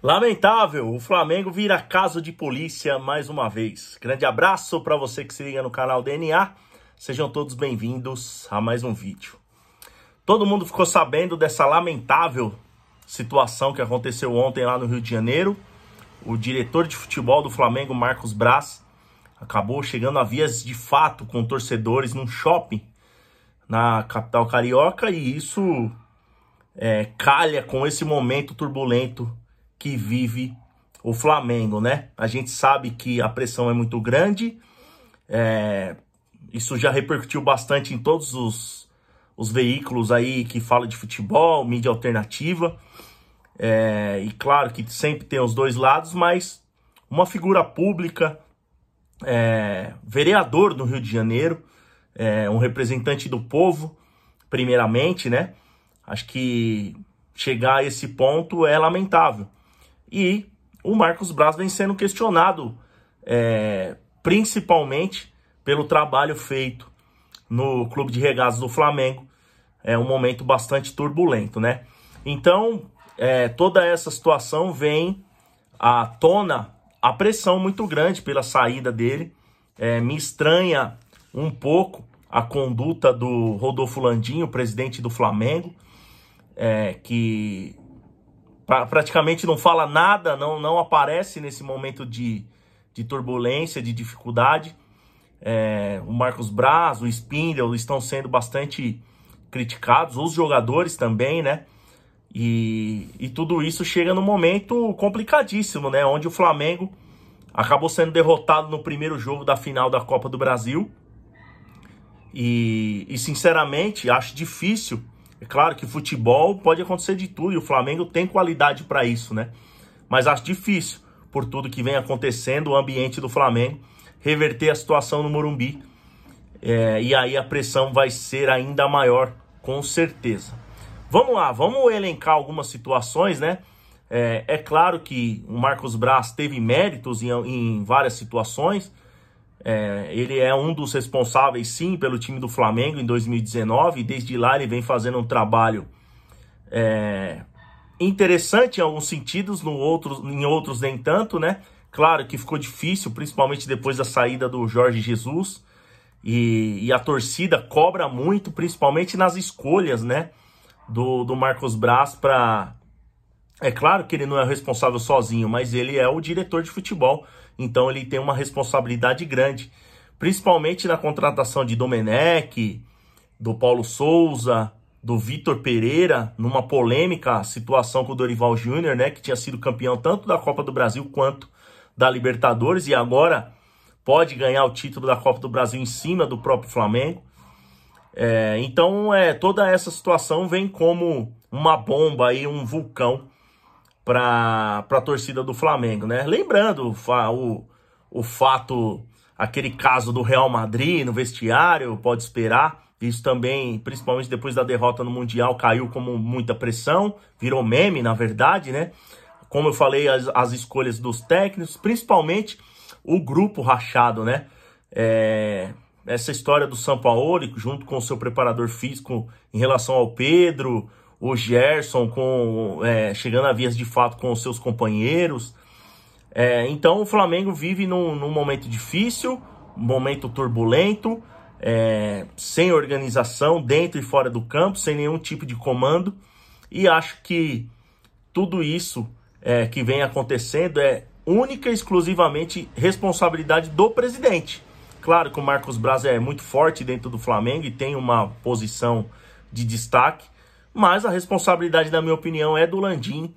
Lamentável, o Flamengo vira caso de polícia mais uma vez. Grande abraço para você que se liga no canal DNA. Sejam todos bem-vindos a mais um vídeo. Todo mundo ficou sabendo dessa lamentável situação que aconteceu ontem lá no Rio de Janeiro. O diretor de futebol do Flamengo, Marcos Braz, acabou chegando a vias de fato com torcedores num shopping na capital carioca e isso é, calha com esse momento turbulento que vive o Flamengo, né? A gente sabe que a pressão é muito grande, é, isso já repercutiu bastante em todos os, os veículos aí que falam de futebol, mídia alternativa, é, e claro que sempre tem os dois lados, mas uma figura pública, é, vereador do Rio de Janeiro, é, um representante do povo, primeiramente, né? Acho que chegar a esse ponto é lamentável e o Marcos Braz vem sendo questionado é, principalmente pelo trabalho feito no Clube de Regatas do Flamengo. É um momento bastante turbulento, né? Então, é, toda essa situação vem à tona a pressão muito grande pela saída dele. É, me estranha um pouco a conduta do Rodolfo Landim, o presidente do Flamengo, é, que pra, praticamente não fala nada, não, não aparece nesse momento de, de turbulência, de dificuldade. É, o Marcos Braz, o Spindle estão sendo bastante criticados, os jogadores também, né? E, e tudo isso chega num momento complicadíssimo, né? Onde o Flamengo acabou sendo derrotado no primeiro jogo da final da Copa do Brasil. E, e sinceramente, acho difícil é claro que futebol pode acontecer de tudo e o Flamengo tem qualidade para isso, né? Mas acho difícil, por tudo que vem acontecendo, o ambiente do Flamengo reverter a situação no Morumbi. É, e aí a pressão vai ser ainda maior, com certeza. Vamos lá, vamos elencar algumas situações, né? É, é claro que o Marcos Braz teve méritos em, em várias situações, é, ele é um dos responsáveis, sim, pelo time do Flamengo em 2019. E desde lá ele vem fazendo um trabalho é, interessante em alguns sentidos, no outro, em outros nem tanto, né? Claro que ficou difícil, principalmente depois da saída do Jorge Jesus. E, e a torcida cobra muito, principalmente nas escolhas, né? Do, do Marcos Braz para é claro que ele não é responsável sozinho, mas ele é o diretor de futebol, então ele tem uma responsabilidade grande, principalmente na contratação de Domenech, do Paulo Souza, do Vitor Pereira, numa polêmica situação com o Dorival Júnior, né, que tinha sido campeão tanto da Copa do Brasil quanto da Libertadores e agora pode ganhar o título da Copa do Brasil em cima do próprio Flamengo. É, então, é, toda essa situação vem como uma bomba aí, um vulcão para a torcida do Flamengo, né? Lembrando o, o fato, aquele caso do Real Madrid no vestiário, pode esperar. Isso também, principalmente depois da derrota no Mundial, caiu como muita pressão, virou meme, na verdade, né? Como eu falei, as, as escolhas dos técnicos, principalmente o grupo rachado, né? É, essa história do São Paulo junto com o seu preparador físico em relação ao Pedro, o Gerson com, é, chegando a vias de fato com os seus companheiros. É, então o Flamengo vive num, num momento difícil, um momento turbulento, é, sem organização dentro e fora do campo, sem nenhum tipo de comando. E acho que tudo isso é, que vem acontecendo é única e exclusivamente responsabilidade do presidente. Claro que o Marcos Braz é muito forte dentro do Flamengo e tem uma posição de destaque, mas a responsabilidade, na minha opinião, é do Landim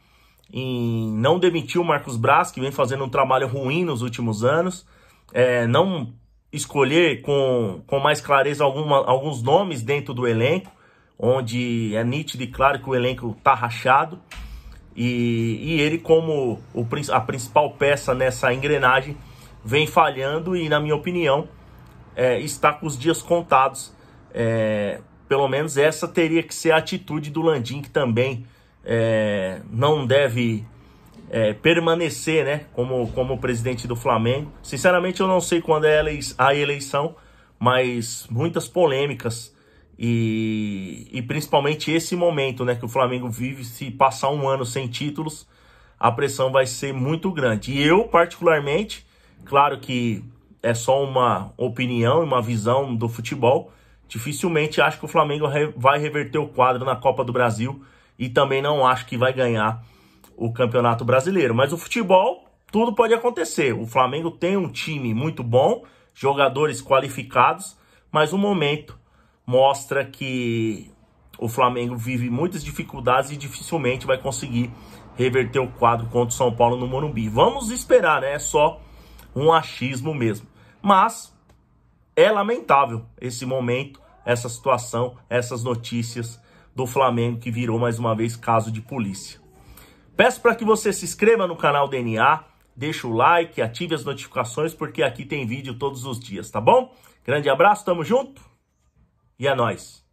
em não demitir o Marcos Braz, que vem fazendo um trabalho ruim nos últimos anos, é, não escolher com, com mais clareza alguma, alguns nomes dentro do elenco, onde é nítido e claro que o elenco está rachado, e, e ele, como o, a principal peça nessa engrenagem, vem falhando e, na minha opinião, é, está com os dias contados. É, pelo menos essa teria que ser a atitude do Landim, que também é, não deve é, permanecer né, como, como presidente do Flamengo. Sinceramente, eu não sei quando é a eleição, mas muitas polêmicas e, e principalmente esse momento né, que o Flamengo vive, se passar um ano sem títulos, a pressão vai ser muito grande. E eu, particularmente, claro que é só uma opinião, uma visão do futebol, Dificilmente acho que o Flamengo vai reverter o quadro na Copa do Brasil e também não acho que vai ganhar o Campeonato Brasileiro. Mas o futebol, tudo pode acontecer. O Flamengo tem um time muito bom, jogadores qualificados, mas o momento mostra que o Flamengo vive muitas dificuldades e dificilmente vai conseguir reverter o quadro contra o São Paulo no Morumbi. Vamos esperar, né? É só um achismo mesmo. Mas é lamentável esse momento, essa situação, essas notícias do Flamengo que virou mais uma vez caso de polícia. Peço para que você se inscreva no canal DNA, deixe o like, ative as notificações, porque aqui tem vídeo todos os dias, tá bom? Grande abraço, tamo junto e é nóis!